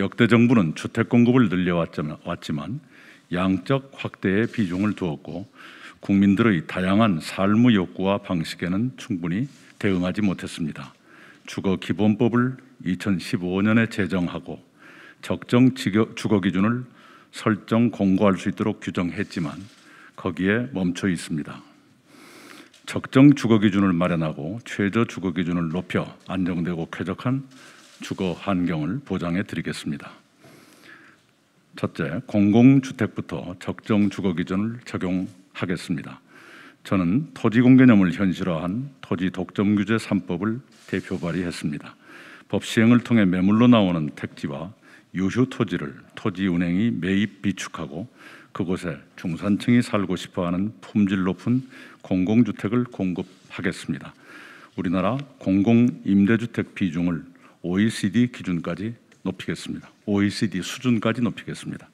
역대 정부는 주택 공급을 늘려왔지만 양적 확대에 비중을 두었고 국민들의 다양한 삶의 욕구와 방식에는 충분히 대응하지 못했습니다. 주거 기본법을 2015년에 제정하고 적정 주거 기준을 설정 공고할 수 있도록 규정했지만 거기에 멈춰 있습니다. 적정 주거 기준을 마련하고 최저 주거 기준을 높여 안정되고 쾌적한 주거 환경을 보장해 드리겠습니다. 첫째, 공공주택부터 적정 주거 기준을 적용하겠습니다. 저는 토지 공개념을 현실화한 토지 독점 규제 3법을 대표 발의했습니다. 법 시행을 통해 매물로 나오는 택지와 유휴 토지를 토지 운행이 매입 비축하고 그곳에 중산층이 살고 싶어하는 품질 높은 공공주택을 공급하겠습니다. 우리나라 공공임대주택 비중을 OECD 기준까지 높이겠습니다. OECD 수준까지 높이겠습니다.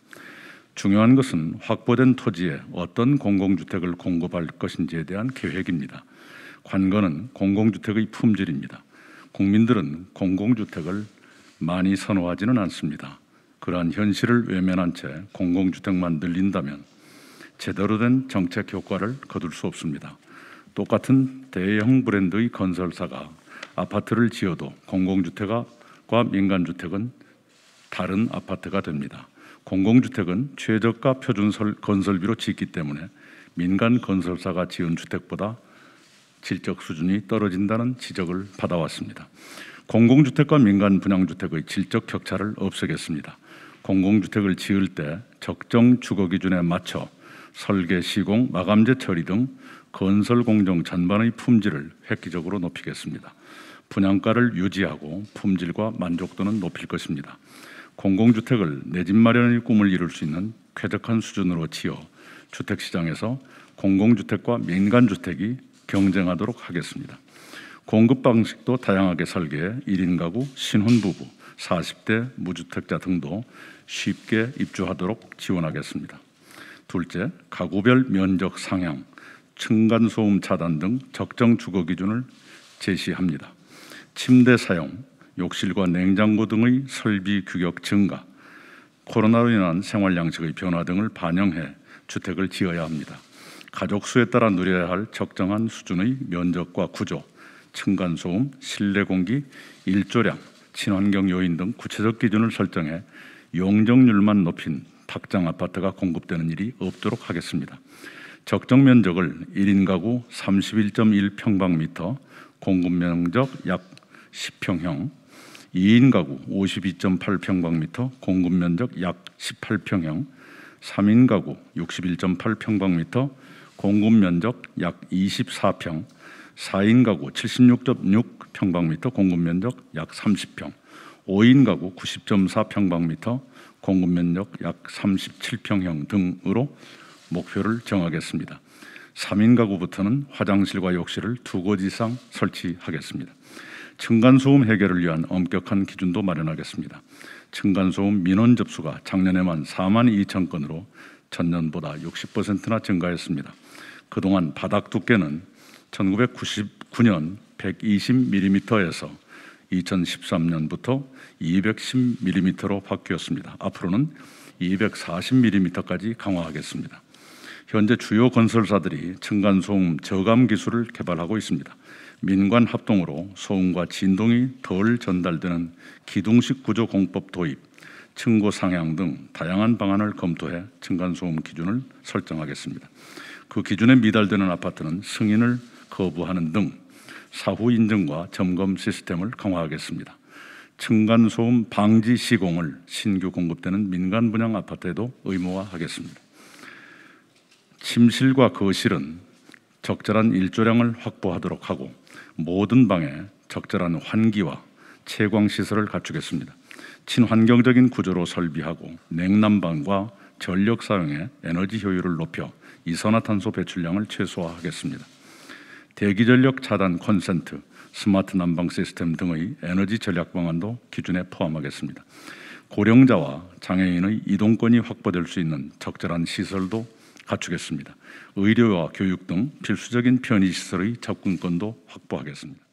중요한 것은 확보된 토지에 어떤 공공주택을 공급할 것인지에 대한 계획입니다. 관건은 공공주택의 품질입니다. 국민들은 공공주택을 많이 선호하지는 않습니다. 그러한 현실을 외면한 채 공공주택만 늘린다면 제대로 된 정책 효과를 거둘 수 없습니다. 똑같은 대형 브랜드의 건설사가 아파트를 지어도 공공주택과 민간주택은 다른 아파트가 됩니다. 공공주택은 최저가 표준 건설비로 짓기 때문에 민간 건설사가 지은 주택보다 질적 수준이 떨어진다는 지적을 받아왔습니다. 공공주택과 민간 분양주택의 질적 격차를 없애겠습니다. 공공주택을 지을 때 적정 주거 기준에 맞춰 설계 시공, 마감재 처리 등 건설 공정 전반의 품질을 획기적으로 높이겠습니다. 분양가를 유지하고 품질과 만족도는 높일 것입니다. 공공주택을 내 집 마련의 꿈을 이룰 수 있는 쾌적한 수준으로 지어 주택시장에서 공공주택과 민간주택이 경쟁하도록 하겠습니다. 공급 방식도 다양하게 설계해 1인 가구, 신혼부부, 40대 무주택자 등도 쉽게 입주하도록 지원하겠습니다. 둘째, 가구별 면적 상향, 층간소음 차단 등 적정 주거 기준을 제시합니다. 침대 사용, 욕실과 냉장고 등의 설비 규격 증가, 코로나로 인한 생활 양식의 변화 등을 반영해 주택을 지어야 합니다. 가족 수에 따라 누려야 할 적정한 수준의 면적과 구조, 층간 소음, 실내 공기, 일조량, 친환경 요인 등 구체적 기준을 설정해 용적률만 높인 답장 아파트가 공급되는 일이 없도록 하겠습니다. 적정 면적을 1인 가구 31.1평방미터, 공급 면적 약 10평형, 2인 가구 52.8평방미터, 공급 면적 약 18평형, 3인 가구 61.8평방미터, 공급 면적 약 24평, 4인 가구 76.6평방미터, 공급 면적 약 30평, 5인 가구 90.4평방미터, 공급 면적 약 37평형 등으로 목표를 정하겠습니다. 3인 가구부터는 화장실과 욕실을 두 곳 이상 설치하겠습니다. 층간소음 해결을 위한 엄격한 기준도 마련하겠습니다. 층간소음 민원 접수가 작년에만 4만 2천 건으로 전년보다 60%나 증가했습니다. 그동안 바닥 두께는 1999년 120mm에서 2013년부터 210mm로 바뀌었습니다. 앞으로는 240mm까지 강화하겠습니다. 현재 주요 건설사들이 층간소음 저감 기술을 개발하고 있습니다. 민관 합동으로 소음과 진동이 덜 전달되는 기둥식 구조 공법 도입, 층고 상향 등 다양한 방안을 검토해 층간소음 기준을 설정하겠습니다. 그 기준에 미달되는 아파트는 승인을 거부하는 등 사후 인증과 점검 시스템을 강화하겠습니다. 층간소음 방지 시공을 신규 공급되는 민간 분양 아파트에도 의무화하겠습니다. 침실과 거실은 적절한 일조량을 확보하도록 하고 모든 방에 적절한 환기와 채광 시설을 갖추겠습니다. 친환경적인 구조로 설비하고 냉난방과 전력 사용의 에너지 효율을 높여 이산화탄소 배출량을 최소화하겠습니다. 대기전력 차단 콘센트, 스마트 난방 시스템 등의 에너지 전략 방안도 기준에 포함하겠습니다. 고령자와 장애인의 이동권이 확보될 수 있는 적절한 시설도 갖추겠습니다. 의료와 교육 등 필수적인 편의시설의 접근권도 확보하겠습니다.